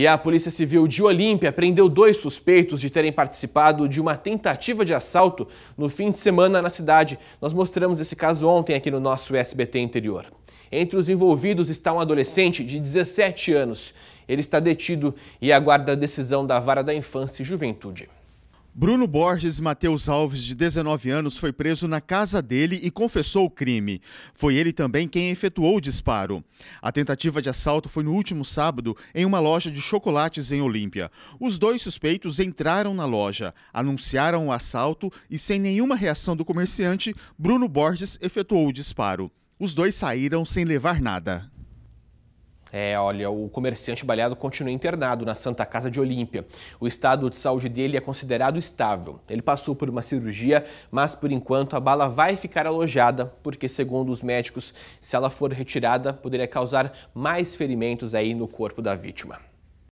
E a Polícia Civil de Olímpia prendeu dois suspeitos de terem participado de uma tentativa de assalto no fim de semana na cidade. Nós mostramos esse caso ontem aqui no nosso SBT Interior. Entre os envolvidos está um adolescente de 17 anos. Ele está detido e aguarda a decisão da Vara da Infância e Juventude. Bruno Borges Matheus Alves, de 19 anos, foi preso na casa dele e confessou o crime. Foi ele também quem efetuou o disparo. A tentativa de assalto foi no último sábado em uma loja de chocolates em Olímpia. Os dois suspeitos entraram na loja, anunciaram o assalto e, sem nenhuma reação do comerciante, Bruno Borges efetuou o disparo. Os dois saíram sem levar nada. É, olha, o comerciante baleado continua internado na Santa Casa de Olímpia. O estado de saúde dele é considerado estável. Ele passou por uma cirurgia, mas por enquanto a bala vai ficar alojada, porque segundo os médicos, se ela for retirada, poderia causar mais ferimentos aí no corpo da vítima.